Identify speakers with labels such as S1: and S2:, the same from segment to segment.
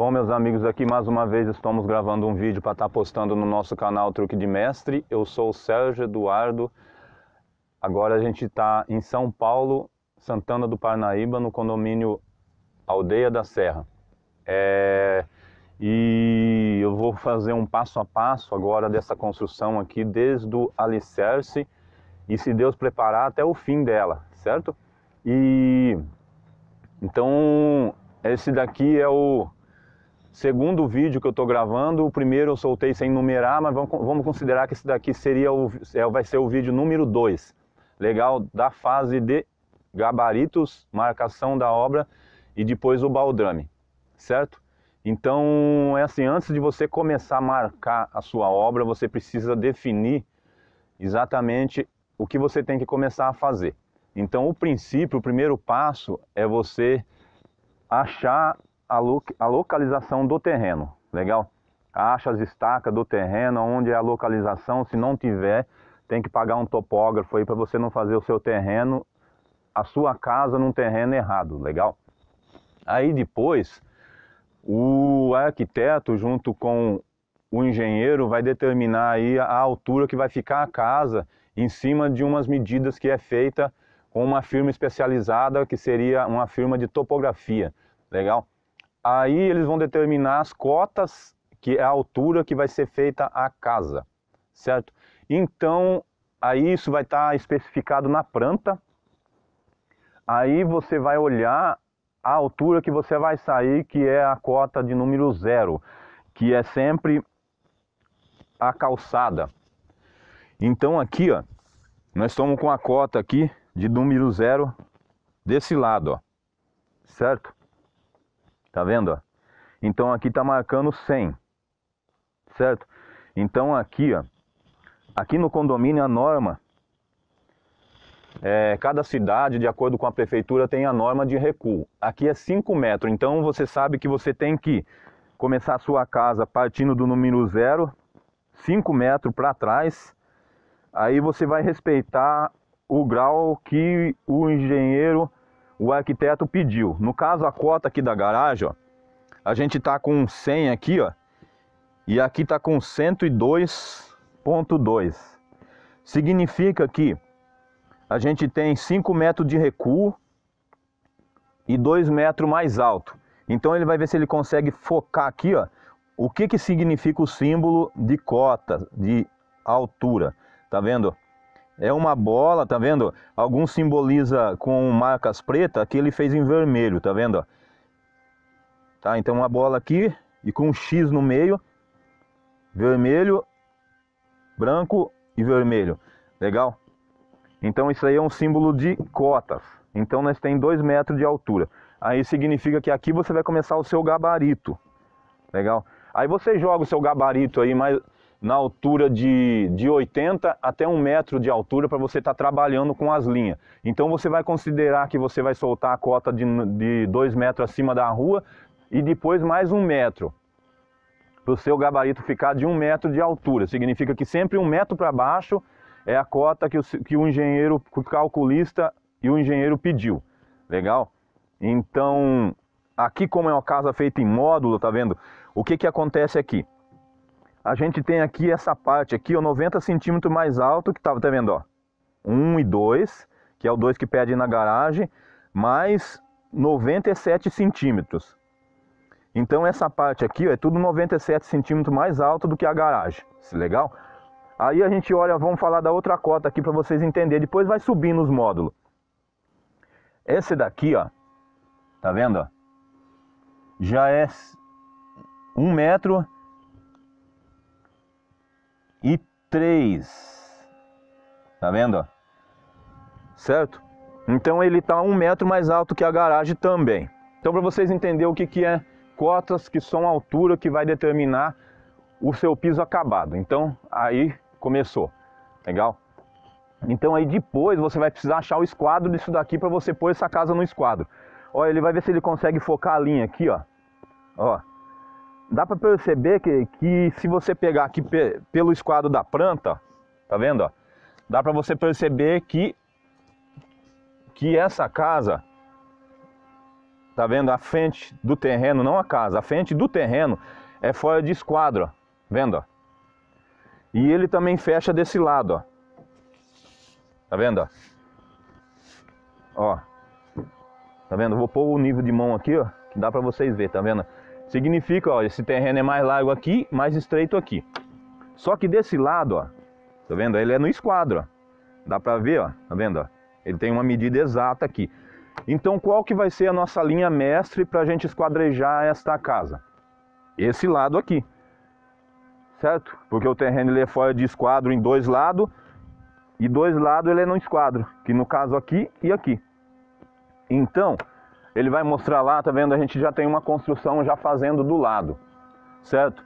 S1: Bom, meus amigos, aqui mais uma vez estamos gravando um vídeo para estar tá postando no nosso canal Truque de Mestre. Eu sou o Sérgio Eduardo. Agora a gente está em São Paulo, Santana do Parnaíba, no condomínio Aldeia da Serra. É... E eu vou fazer um passo a passo agora dessa construção aqui, desde o alicerce e, se Deus preparar, até o fim dela, certo? E então esse daqui é o segundo vídeo que eu estou gravando, o primeiro eu soltei sem numerar, mas vamos, considerar que esse daqui seria o, é, vai ser o vídeo número 2. Legal, da fase de gabaritos, marcação da obra e depois o baldrame, certo? Então, é assim, antes de você começar a marcar a sua obra, você precisa definir exatamente o que você tem que começar a fazer. Então, o princípio, o primeiro passo é você achar a, lo, a localização do terreno, legal? Acha as estacas do terreno, onde é a localização, se não tiver, tem que pagar um topógrafo aí para você não fazer o seu terreno, a sua casa num terreno errado, legal? Aí depois, o arquiteto junto com o engenheiro vai determinar aí a altura que vai ficar a casa em cima de umas medidas que é feita com uma firma especializada que seria uma firma de topografia, legal? Aí eles vão determinar as cotas, que é a altura que vai ser feita a casa, certo? Então, aí isso vai estar tá especificado na planta. Aí você vai olhar a altura que você vai sair, que é a cota de número zero, que é sempre a calçada. Então aqui, ó, nós estamos com a cota aqui de número zero desse lado, ó, certo? Tá vendo? Ó? Então aqui tá marcando 100. Certo? Então aqui, ó, aqui no condomínio a norma é, cada cidade, de acordo com a prefeitura, tem a norma de recuo. Aqui é 5 metros, então você sabe que você tem que começar a sua casa partindo do número 0, 5 metros para trás. Aí você vai respeitar o grau que o engenheiro o arquiteto pediu. No caso, a cota aqui da garagem, ó, a gente está com 100 aqui, ó, e aqui está com 102.2. Significa que a gente tem 5 metros de recuo e 2 metros mais alto. Então ele vai ver se ele consegue focar aqui, ó, o que que significa o símbolo de cota, de altura. Tá vendo? É uma bola, tá vendo? Alguns simboliza com marcas pretas, que ele fez em vermelho, tá vendo? Tá, então uma bola aqui e com um X no meio, vermelho, branco e vermelho. Legal? Então isso aí é um símbolo de cotas. Então nós tem 2 metros de altura. Aí significa que aqui você vai começar o seu gabarito. Legal? Aí você joga o seu gabarito aí mais na altura de, de 80 até 1 metro de altura para você estar tá trabalhando com as linhas. Então você vai considerar que você vai soltar a cota de, de 2 metros acima da rua e depois mais um metro para o seu gabarito ficar de um metro de altura. Significa que sempre um metro para baixo é a cota que o, que o engenheiro o calculista e o engenheiro pediu. Legal? Então, aqui como é uma casa feita em módulo, tá vendo? O que, que acontece aqui? a gente tem aqui essa parte aqui, ó, 90 centímetros mais alto, que tava, tá, tá vendo, ó, 1 e 2, que é o 2 que pede na garagem, mais 97 centímetros. Então essa parte aqui ó, é tudo 97 centímetros mais alto do que a garagem, é legal? Aí a gente olha, vamos falar da outra cota aqui para vocês entenderem, depois vai subindo os módulos. Esse daqui, ó, tá vendo? Ó? Já é 1 metro e 3. Tá vendo? Certo? Então ele está um metro mais alto que a garagem também. Então para vocês entenderem o que, que é cotas, que são a altura que vai determinar o seu piso acabado. Então aí começou. Legal? Então aí depois você vai precisar achar o esquadro disso daqui para você pôr essa casa no esquadro. Olha, ele vai ver se ele consegue focar a linha aqui, ó. Ó dá para perceber que, que se você pegar aqui pe, pelo esquadro da planta, tá vendo? Ó? Dá para você perceber que que essa casa, tá vendo? A frente do terreno, não a casa, a frente do terreno é fora de esquadro, ó, vendo? Ó? E ele também fecha desse lado, ó. Tá vendo? Ó. Tá vendo? Vou pôr o nível de mão aqui, ó, que dá para vocês ver, tá vendo? Significa, ó, esse terreno é mais largo aqui, mais estreito aqui. Só que desse lado, ó, tá vendo? Ele é no esquadro, ó. Dá pra ver, ó, tá vendo? Ó? Ele tem uma medida exata aqui. Então, qual que vai ser a nossa linha mestre para a gente esquadrejar esta casa? Esse lado aqui, certo? Porque o terreno ele é fora de esquadro em dois lados, e dois lados ele é no esquadro, que no caso aqui e aqui. Então, ele vai mostrar lá, tá vendo? A gente já tem uma construção já fazendo do lado, certo?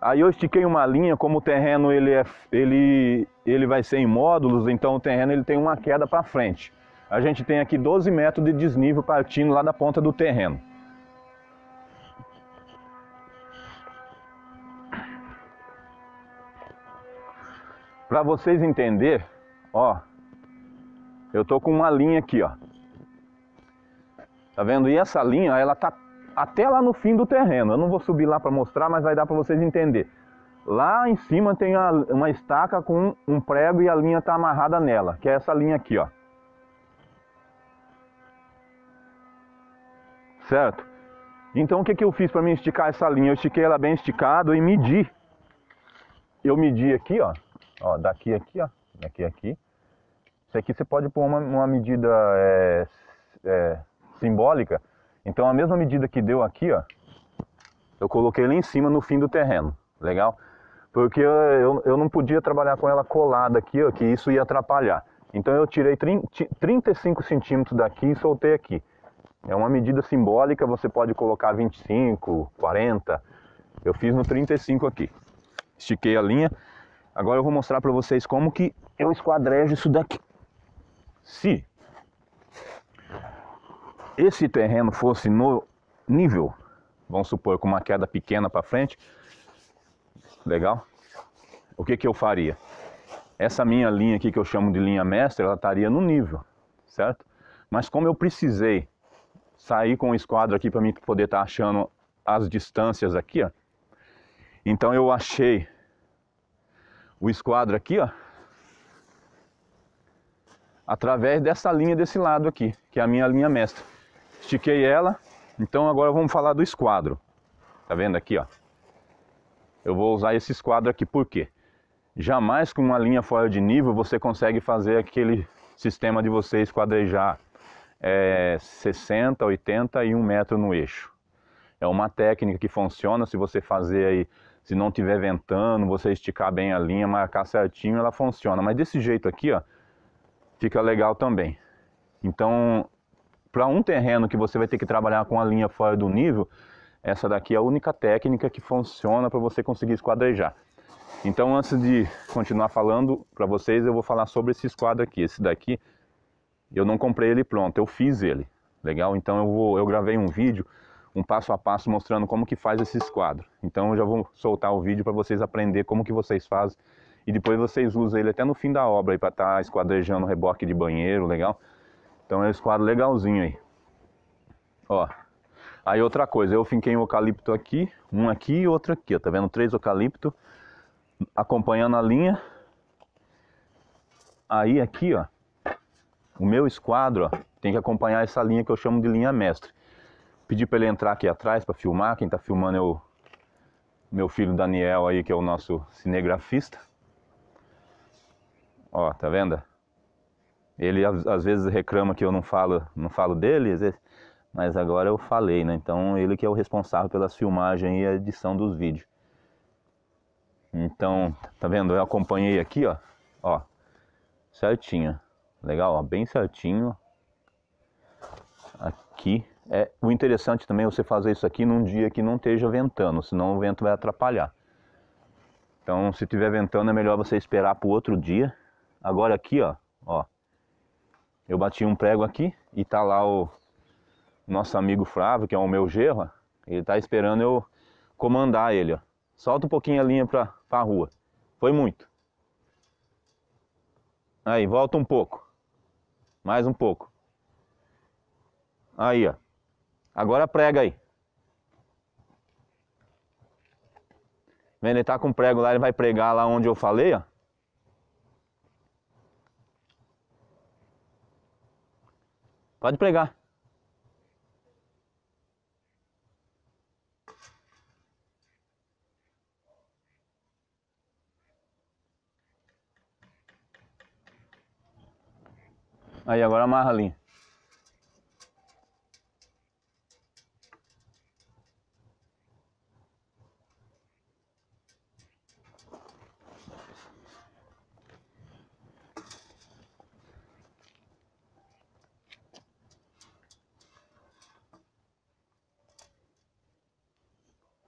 S1: Aí eu estiquei uma linha, como o terreno ele, é, ele, ele vai ser em módulos, então o terreno ele tem uma queda para frente. A gente tem aqui 12 metros de desnível partindo lá da ponta do terreno. Para vocês entender, ó, eu tô com uma linha aqui, ó. Tá vendo? E essa linha, ela tá até lá no fim do terreno. Eu não vou subir lá para mostrar, mas vai dar para vocês entender. Lá em cima tem uma, estaca com um prego e a linha tá amarrada nela, que é essa linha aqui, ó. Certo? Então o que, que eu fiz para me esticar essa linha? Eu estiquei ela bem esticada e medi. Eu medi aqui, ó. ó daqui aqui, ó. Daqui aqui. Isso aqui você pode pôr uma, uma medida é, é, simbólica. Então, a mesma medida que deu aqui, ó, eu coloquei lá em cima no fim do terreno, legal? Porque eu, eu, eu não podia trabalhar com ela colada aqui, ó, que isso ia atrapalhar. Então, eu tirei 30, 35 centímetros daqui e soltei aqui. É uma medida simbólica, você pode colocar 25, 40. Eu fiz no 35 aqui. Estiquei a linha. Agora eu vou mostrar para vocês como que eu esquadrejo isso daqui. Se esse terreno fosse no nível, vamos supor, com uma queda pequena para frente, legal? O que, que eu faria? Essa minha linha aqui que eu chamo de linha mestre, ela estaria no nível, certo? Mas como eu precisei sair com o esquadro aqui para mim poder estar tá achando as distâncias aqui, ó. Então eu achei o esquadro aqui, ó, através dessa linha desse lado aqui, que é a minha linha mestra estiquei ela. Então agora vamos falar do esquadro. Tá vendo aqui, ó? Eu vou usar esse esquadro aqui por quê? Jamais com uma linha fora de nível você consegue fazer aquele sistema de você esquadrejar é, 60, 80 e 1 metro no eixo. É uma técnica que funciona se você fazer aí, se não tiver ventando, você esticar bem a linha, marcar certinho, ela funciona. Mas desse jeito aqui, ó, fica legal também. Então, para um terreno que você vai ter que trabalhar com a linha fora do nível, essa daqui é a única técnica que funciona para você conseguir esquadrejar. Então, antes de continuar falando para vocês, eu vou falar sobre esse esquadro aqui. Esse daqui, eu não comprei ele pronto, eu fiz ele. Legal? Então, eu, vou, eu gravei um vídeo, um passo a passo, mostrando como que faz esse esquadro. Então, eu já vou soltar o vídeo para vocês aprender como que vocês fazem. E depois vocês usam ele até no fim da obra, para estar tá esquadrejando reboque de banheiro, legal? Então é um esquadro legalzinho aí. Ó. Aí outra coisa, eu finquei um eucalipto aqui, um aqui e outro aqui, ó, tá vendo? Três eucalipto acompanhando a linha. Aí aqui, ó, o meu esquadro, ó, tem que acompanhar essa linha que eu chamo de linha mestre. Pedi para ele entrar aqui atrás para filmar, quem tá filmando é o meu filho Daniel aí, que é o nosso cinegrafista. Ó, tá vendo? Ele às vezes reclama que eu não falo, não falo dele, mas agora eu falei, né? Então ele que é o responsável pelas filmagens e a edição dos vídeos. Então, tá vendo? Eu acompanhei aqui, ó, ó, certinho, legal, ó, bem certinho. Aqui é o interessante também é você fazer isso aqui num dia que não esteja ventando, senão o vento vai atrapalhar. Então, se tiver ventando é melhor você esperar para outro dia. Agora aqui, ó, eu bati um prego aqui e tá lá o nosso amigo Flávio, que é o meu gerro, ele tá esperando eu comandar ele, ó. Solta um pouquinho a linha pra, pra rua. Foi muito. Aí, volta um pouco. Mais um pouco. Aí, ó. Agora prega aí. Vendo, ele tá com prego lá, ele vai pregar lá onde eu falei, ó. Pode pregar. Aí, agora amarra ali.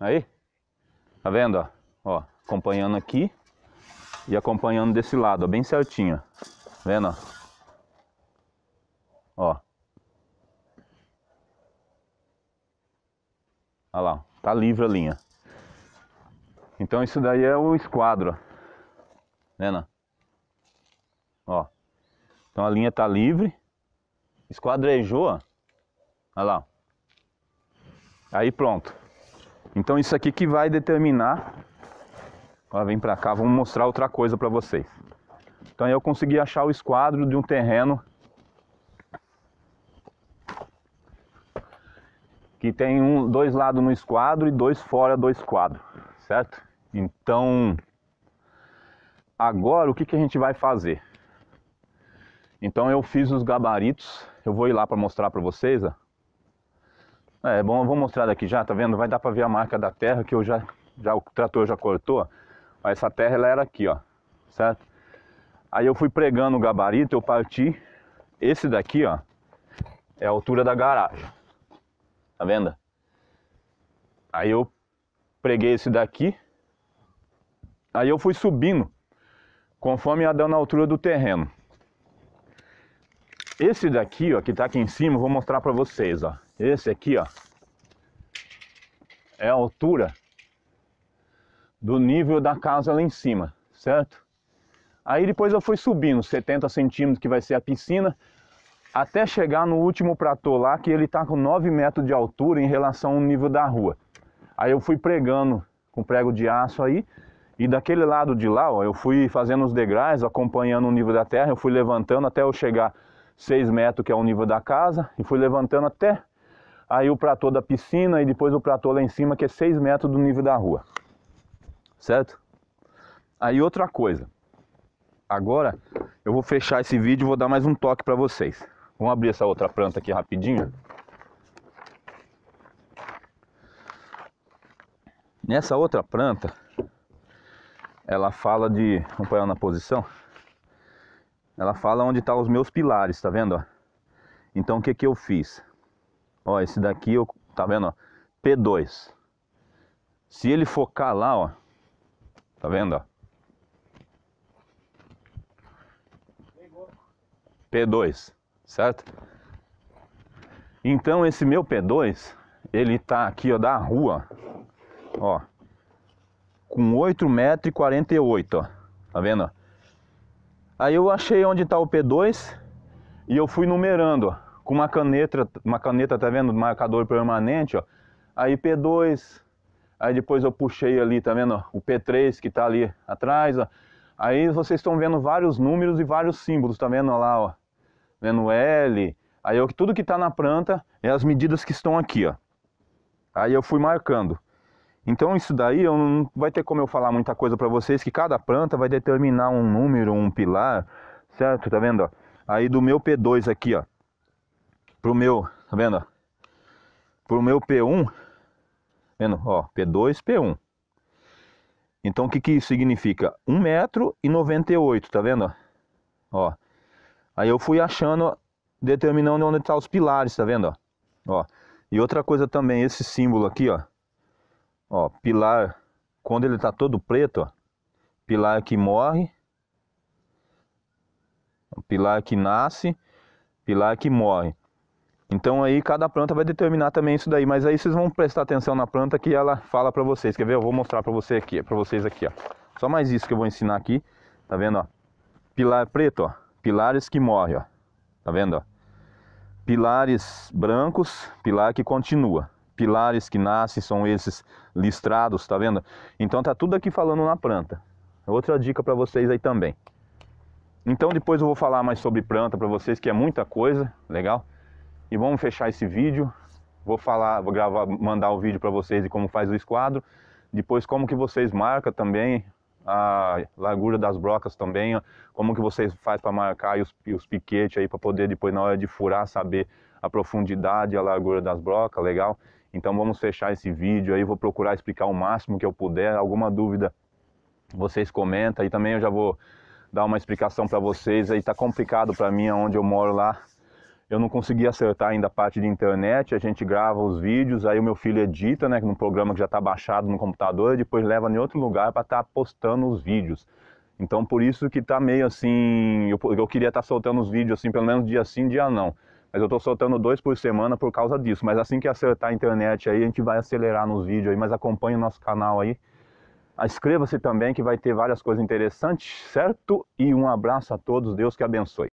S1: Aí, tá vendo, ó? ó acompanhando aqui e acompanhando desse lado, ó, bem certinho. Ó. Vendo, ó? Ó. Olha lá, tá livre a linha. Então isso daí é o esquadro, vendo? Ó. Então a linha tá livre. Esquadrejou, é ó. Olha lá. Aí pronto. Então isso aqui que vai determinar. Agora vem para cá, vamos mostrar outra coisa para vocês. Então eu consegui achar o esquadro de um terreno que tem um, dois lados no esquadro e dois fora do esquadro, certo? Então agora o que, que a gente vai fazer? Então eu fiz os gabaritos, eu vou ir lá para mostrar para vocês, ó. É bom, eu vou mostrar daqui já, tá vendo? Vai dar pra ver a marca da terra que eu já, já o trator já cortou. Essa terra ela era aqui, ó, certo? Aí eu fui pregando o gabarito, eu parti. Esse daqui, ó, é a altura da garagem. Tá vendo? Aí eu preguei esse daqui. Aí eu fui subindo, conforme ia dando a altura do terreno. Esse daqui, ó, que tá aqui em cima, vou mostrar pra vocês, ó. Esse aqui, ó, é a altura do nível da casa lá em cima, certo? Aí depois eu fui subindo 70 centímetros, que vai ser a piscina, até chegar no último pratô lá, que ele tá com 9 metros de altura em relação ao nível da rua. Aí eu fui pregando com prego de aço aí, e daquele lado de lá, ó, eu fui fazendo os degraus, acompanhando o nível da terra, eu fui levantando até eu chegar 6 metros, que é o nível da casa, e fui levantando até aí o platô da piscina e depois o platô lá em cima, que é 6 metros do nível da rua. Certo? Aí outra coisa. Agora eu vou fechar esse vídeo e vou dar mais um toque para vocês. Vamos abrir essa outra planta aqui rapidinho. Nessa outra planta, ela fala de. acompanhar na posição. Ela fala onde estão tá os meus pilares, tá vendo? Então o que, que eu fiz? Ó, esse daqui, eu, tá vendo, ó, P2. Se ele focar lá, ó, tá vendo, ó. P2, certo? Então esse meu P2, ele tá aqui, ó, da rua, ó, com 8,48m, ó, tá vendo? Aí eu achei onde tá o P2 e eu fui numerando, ó com uma caneta, uma caneta, tá vendo? Marcador permanente, ó. Aí P2, aí depois eu puxei ali, tá vendo? O P3 que tá ali atrás, ó. Aí vocês estão vendo vários números e vários símbolos, tá vendo lá, ó. Vendo L, aí eu, tudo que tá na planta é as medidas que estão aqui, ó. Aí eu fui marcando. Então isso daí eu não vai ter como eu falar muita coisa para vocês que cada planta vai determinar um número, um pilar, certo? Tá vendo? Ó? Aí do meu P2 aqui, ó, pro meu, tá vendo? Pro meu P1, vendo? Ó, P2, P1. Então o que que isso significa? 198 metro e tá vendo? Ó. Aí eu fui achando, determinando onde tá os pilares, tá vendo? Ó. E outra coisa também, esse símbolo aqui, ó. Ó, pilar, quando ele tá todo preto, ó, pilar que morre, pilar que nasce, pilar que morre. Então aí cada planta vai determinar também isso daí, mas aí vocês vão prestar atenção na planta que ela fala para vocês. Quer ver? Eu vou mostrar para você aqui, para vocês aqui, ó. Só mais isso que eu vou ensinar aqui. Tá vendo, ó? Pilar preto, ó. Pilares que morre, ó. Tá vendo, ó? Pilares brancos, pilar que continua. Pilares que nascem são esses listrados, tá vendo? Então tá tudo aqui falando na planta. Outra dica para vocês aí também. Então depois eu vou falar mais sobre planta para vocês, que é muita coisa, legal? E vamos fechar esse vídeo. Vou falar, vou gravar, mandar o um vídeo para vocês de como faz o esquadro, depois como que vocês marcam também a largura das brocas também, como que vocês faz para marcar e os, e os piquetes aí para poder depois na hora de furar saber a profundidade, a largura das brocas, legal? Então vamos fechar esse vídeo aí, vou procurar explicar o máximo que eu puder. Alguma dúvida vocês comenta e também eu já vou dar uma explicação para vocês aí tá complicado para mim onde eu moro lá eu não consegui acertar ainda a parte de internet, a gente grava os vídeos, aí o meu filho edita, né, num programa que já está baixado no computador, e depois leva em outro lugar para estar tá postando os vídeos. Então por isso que tá meio assim, eu, eu queria estar tá soltando os vídeos assim, pelo menos dia sim, dia não. Mas eu estou soltando dois por semana por causa disso. Mas assim que acertar a internet aí, a gente vai acelerar nos vídeos aí, mas acompanhe o nosso canal aí. Inscreva-se também que vai ter várias coisas interessantes, certo? E um abraço a todos, Deus que abençoe.